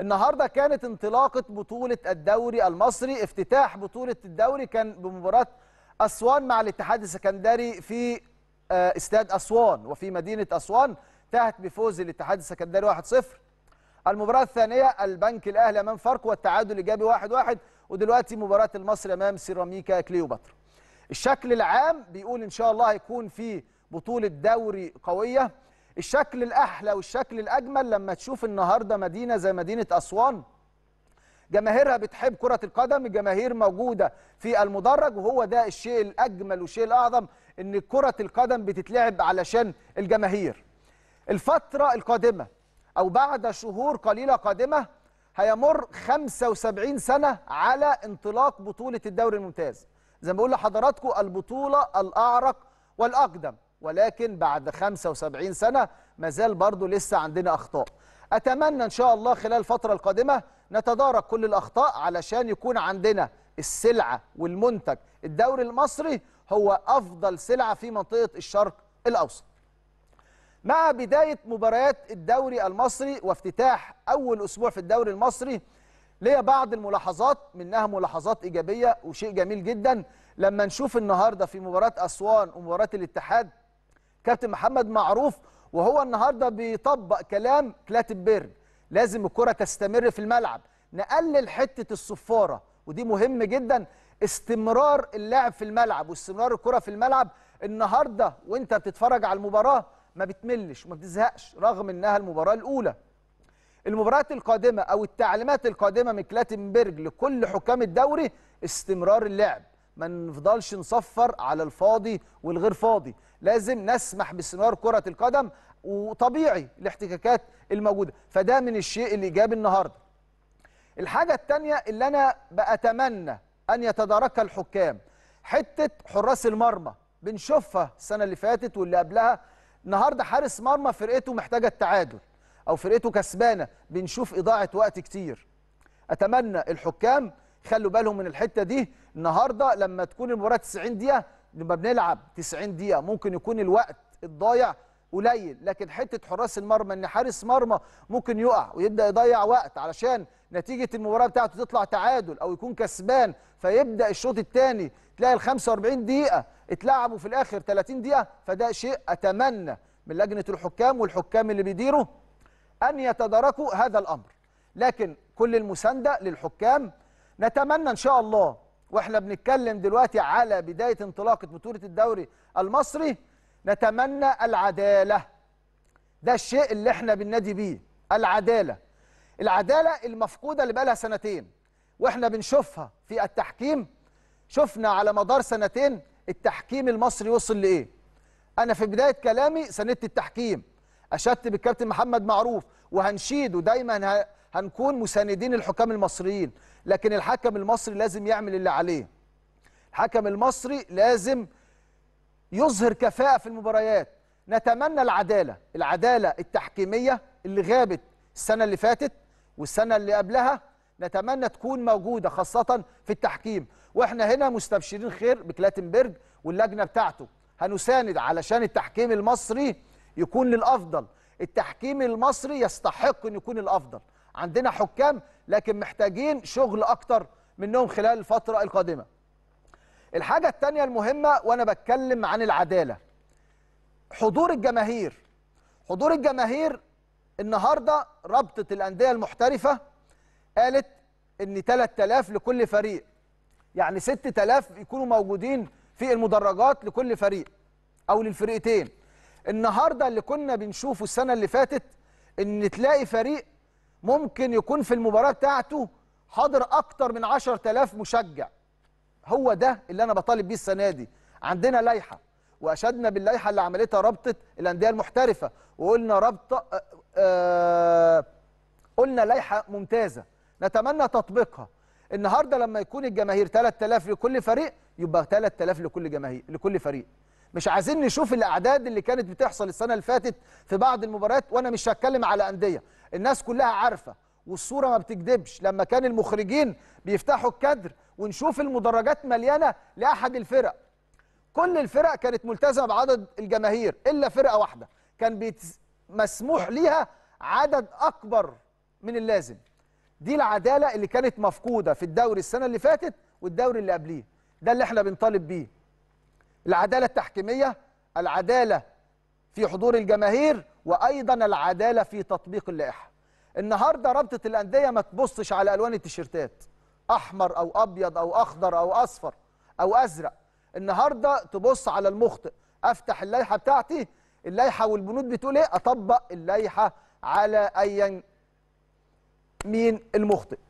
النهارده كانت انطلاقه بطوله الدوري المصري افتتاح بطوله الدوري كان بمباراه اسوان مع الاتحاد السكندري في آه، استاد اسوان وفي مدينه اسوان انتهت بفوز الاتحاد السكندري 1-0 المباراه الثانيه البنك الاهلي امام فاركو والتعادل الايجابي 1-1 ودلوقتي مباراه المصري امام سيراميكا كليوباترا الشكل العام بيقول ان شاء الله هيكون في بطوله دوري قويه الشكل الأحلى والشكل الأجمل لما تشوف النهاردة مدينة زي مدينة أسوان جماهيرها بتحب كرة القدم الجماهير موجودة في المدرج وهو ده الشيء الأجمل والشيء الأعظم أن كرة القدم بتتلعب علشان الجماهير الفترة القادمة أو بعد شهور قليلة قادمة هيمر 75 سنة على انطلاق بطولة الدوري الممتاز زي ما بقول لحضراتكم البطولة الأعرق والأقدم ولكن بعد 75 سنة ما زال برضه لسه عندنا أخطاء أتمنى إن شاء الله خلال الفترة القادمة نتدارك كل الأخطاء علشان يكون عندنا السلعة والمنتج الدوري المصري هو أفضل سلعة في منطقة الشرق الأوسط مع بداية مباريات الدوري المصري وافتتاح أول أسبوع في الدوري المصري ليا بعض الملاحظات منها ملاحظات إيجابية وشيء جميل جدا لما نشوف النهاردة في مباراة أسوان ومباراة الاتحاد كابتن محمد معروف وهو النهارده بيطبق كلام كلاتب بيرن لازم الكره تستمر في الملعب نقلل حته الصفاره ودي مهم جدا استمرار اللعب في الملعب واستمرار الكره في الملعب النهارده وانت بتتفرج على المباراه ما بتملش وما بتزهقش رغم انها المباراه الاولى المباريات القادمه او التعليمات القادمه من كلاتنبرج لكل حكام الدوري استمرار اللعب ما نفضلش نصفر على الفاضي والغير فاضي لازم نسمح باستمرار كرة القدم وطبيعي الاحتكاكات الموجودة فده من الشيء الإيجابي النهاردة الحاجة الثانية اللي أنا بأتمنى أن يتداركها الحكام حتة حراس المرمى بنشوفها السنة اللي فاتت واللي قبلها النهارده حارس مرمى فرقته محتاجة التعادل أو فرقته كسبانة بنشوف إضاعة وقت كتير أتمنى الحكام خلوا بالهم من الحته دي النهارده لما تكون المباراه 90 دقيقه لما بنلعب 90 دقيقه ممكن يكون الوقت الضايع قليل لكن حته حراس المرمى ان حارس مرمى ممكن يقع ويبدا يضيع وقت علشان نتيجه المباراه بتاعته تطلع تعادل او يكون كسبان فيبدا الشوط الثاني تلاقي ال 45 دقيقه اتلعبوا في الاخر 30 دقيقه فده شيء اتمنى من لجنه الحكام والحكام اللي بيديروا ان يتداركوا هذا الامر لكن كل المسانده للحكام نتمنى ان شاء الله واحنا بنتكلم دلوقتي على بدايه انطلاقه بطوله الدوري المصري نتمنى العداله ده الشيء اللي احنا بننادي بيه العداله العداله المفقوده اللي بقالها سنتين واحنا بنشوفها في التحكيم شفنا على مدار سنتين التحكيم المصري وصل لايه انا في بدايه كلامي سندت التحكيم اشدت بالكابتن محمد معروف وهنشيده دايما هنكون مساندين الحكام المصريين لكن الحكم المصري لازم يعمل اللي عليه الحكم المصري لازم يظهر كفاءة في المباريات نتمنى العدالة العدالة التحكيمية اللي غابت السنة اللي فاتت والسنة اللي قبلها نتمنى تكون موجودة خاصة في التحكيم واحنا هنا مستبشرين خير بكلاتنبرج واللجنة بتاعته هنساند علشان التحكيم المصري يكون للأفضل التحكيم المصري يستحق أن يكون الأفضل عندنا حكام لكن محتاجين شغل اكتر منهم خلال الفتره القادمه الحاجه الثانيه المهمه وانا بتكلم عن العداله حضور الجماهير حضور الجماهير النهارده رابطه الانديه المحترفه قالت ان 3000 لكل فريق يعني 6000 يكونوا موجودين في المدرجات لكل فريق او للفرقتين النهارده اللي كنا بنشوفه السنه اللي فاتت ان تلاقي فريق ممكن يكون في المباراه بتاعته حاضر اكتر من 10000 مشجع هو ده اللي انا بطالب بيه السنه دي عندنا لائحه واشدنا باللائحه اللي عملتها رابطه الانديه المحترفه وقلنا رابطه آه, آه، قلنا لائحه ممتازه نتمنى تطبيقها النهارده لما يكون الجماهير 3000 لكل فريق يبقى 3000 لكل جماهير لكل فريق مش عايزين نشوف الاعداد اللي كانت بتحصل السنه اللي فاتت في بعض المباريات وانا مش هتكلم على انديه الناس كلها عارفه والصوره ما بتكذبش لما كان المخرجين بيفتحوا الكادر ونشوف المدرجات مليانه لاحد الفرق كل الفرق كانت ملتزمه بعدد الجماهير الا فرقه واحده كان مسموح ليها عدد اكبر من اللازم دي العداله اللي كانت مفقوده في الدوري السنه اللي فاتت والدوري اللي قبليه ده اللي احنا بنطالب بيه العداله التحكيميه العداله في حضور الجماهير وايضا العداله في تطبيق اللائحه النهارده رابطه الانديه ما تبصش على الوان التيشيرتات احمر او ابيض او اخضر او اصفر او ازرق النهارده تبص على المخطئ افتح اللائحه بتاعتي اللائحه والبنود بتقول ايه اطبق اللائحه على ايا مين المخطئ